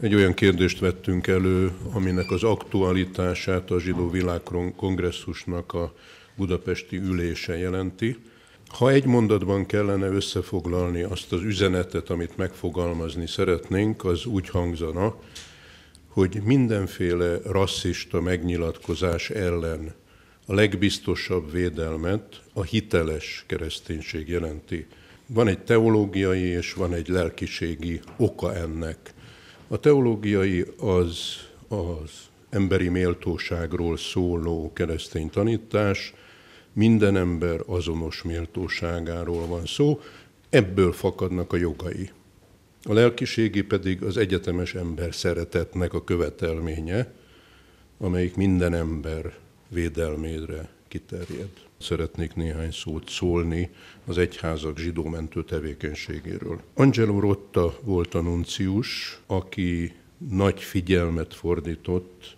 Egy olyan kérdést vettünk elő, aminek az aktualitását a Zsidó Világkongresszusnak a budapesti ülése jelenti. Ha egy mondatban kellene összefoglalni azt az üzenetet, amit megfogalmazni szeretnénk, az úgy hangzana, hogy mindenféle rasszista megnyilatkozás ellen a legbiztosabb védelmet a hiteles kereszténység jelenti. Van egy teológiai és van egy lelkiségi oka ennek. A teológiai az az emberi méltóságról szóló keresztény tanítás, minden ember azonos méltóságáról van szó, ebből fakadnak a jogai. A lelkiségi pedig az egyetemes ember szeretetnek a követelménye, amelyik minden ember védelmére kiterjed. Szeretnék néhány szót szólni az egyházak zsidómentő tevékenységéről. Angelo Rotta volt a nuncius, aki nagy figyelmet fordított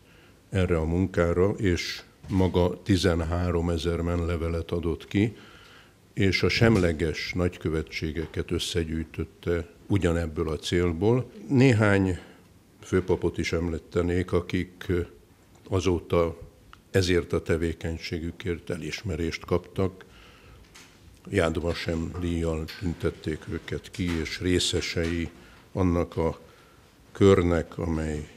erre a munkára, és maga 13 ezer menlevelet adott ki, és a semleges nagykövetségeket összegyűjtötte ugyanebből a célból. Néhány főpapot is említenék, akik azóta ezért a tevékenységükért elismerést kaptak. Jádva sem díjjal tüntették őket ki, és részesei annak a körnek, amely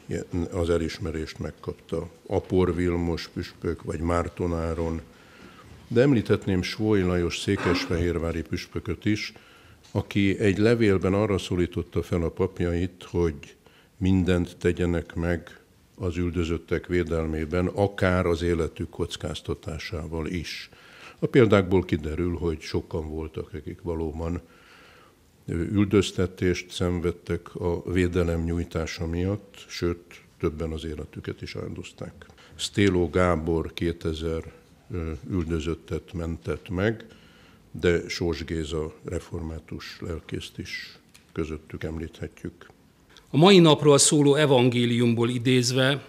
az elismerést megkapta. Apor Vilmos püspök, vagy Márton Áron. De említhetném Svói Lajos székesfehérvári püspököt is, aki egy levélben arra szólította fel a papjait, hogy mindent tegyenek meg az üldözöttek védelmében, akár az életük kockáztatásával is. A példákból kiderül, hogy sokan voltak, akik valóban üldöztetést szenvedtek a védelem nyújtása miatt, sőt, többen az életüket is áldozták. Stéló Gábor 2000 üldözöttet mentett meg, de Sós Géza református lelkészt is közöttük említhetjük. A mai napról szóló evangéliumból idézve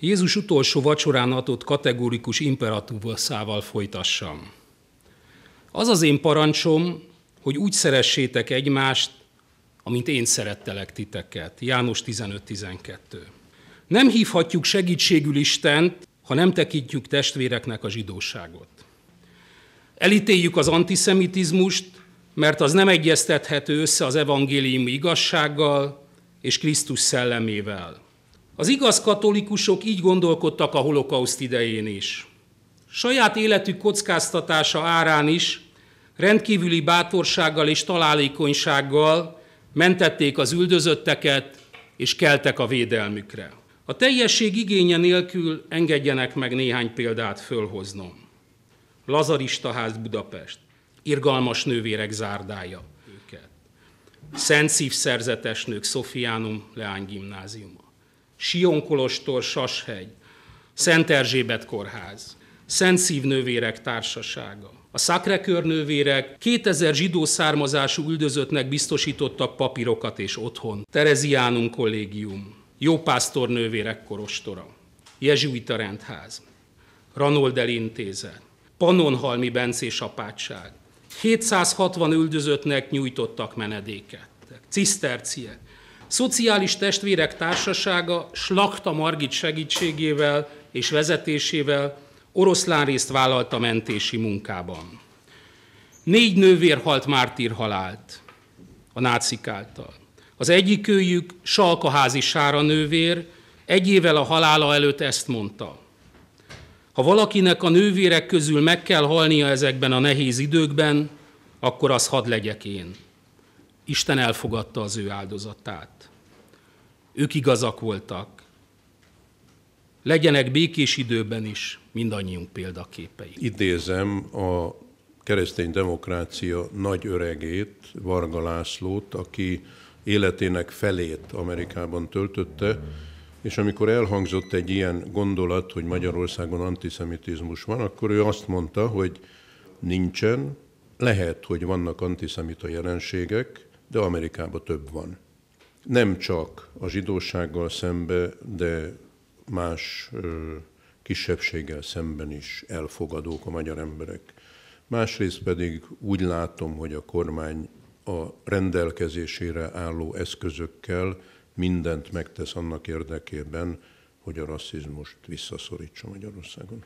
Jézus utolsó vacsorán adott kategórikus szával folytassam. Az az én parancsom, hogy úgy szeressétek egymást, amint én szerettelek titeket. János 15.12. Nem hívhatjuk segítségül Istent, ha nem tekintjük testvéreknek a zsidóságot. Elítéljük az antiszemitizmust, mert az nem egyeztethető össze az evangéliumi igazsággal, és Krisztus szellemével. Az igaz katolikusok így gondolkodtak a holokauszt idején is. Saját életük kockáztatása árán is rendkívüli bátorsággal és találékonysággal mentették az üldözötteket, és keltek a védelmükre. A teljesség igénye nélkül engedjenek meg néhány példát fölhoznom. Lazarista ház Budapest, irgalmas nővérek zárdája. Szent Szív szerzetes nők Szofiánum gimnáziuma, Sion Kolostor Sashegy, Szent Erzsébet kórház, Szent Szív nővérek társasága, a Szakrekör nővérek 2000 zsidó származású üldözöttnek biztosítottak papírokat és otthon. Tereziánum kollégium, Pásztor nővérek korostora, Jezsuita rendház, Ranoldel intézet, Pannonhalmi bencés apátság, 760 üldözöttnek nyújtottak menedéket. Ciszterciek. Szociális testvérek társasága Slakta Margit segítségével és vezetésével oroszlán részt vállalt a mentési munkában. Négy nővér halt mártír halált a nácik által. Az egyik Salkaházi Sára nővér egy évvel a halála előtt ezt mondta. Ha valakinek a nővérek közül meg kell halnia ezekben a nehéz időkben, akkor az had legyek én. Isten elfogadta az ő áldozatát. Ők igazak voltak. Legyenek békés időben is mindannyiunk példaképei. Idézem a keresztény demokrácia nagy öregét, Varga Lászlót, aki életének felét Amerikában töltötte, és amikor elhangzott egy ilyen gondolat, hogy Magyarországon antiszemitizmus van, akkor ő azt mondta, hogy nincsen, lehet, hogy vannak antiszemita jelenségek, de Amerikában több van. Nem csak a zsidósággal szembe, de más kisebbséggel szemben is elfogadók a magyar emberek. Másrészt pedig úgy látom, hogy a kormány a rendelkezésére álló eszközökkel mindent megtesz annak érdekében, hogy a rasszizmust visszaszorítsa Magyarországon.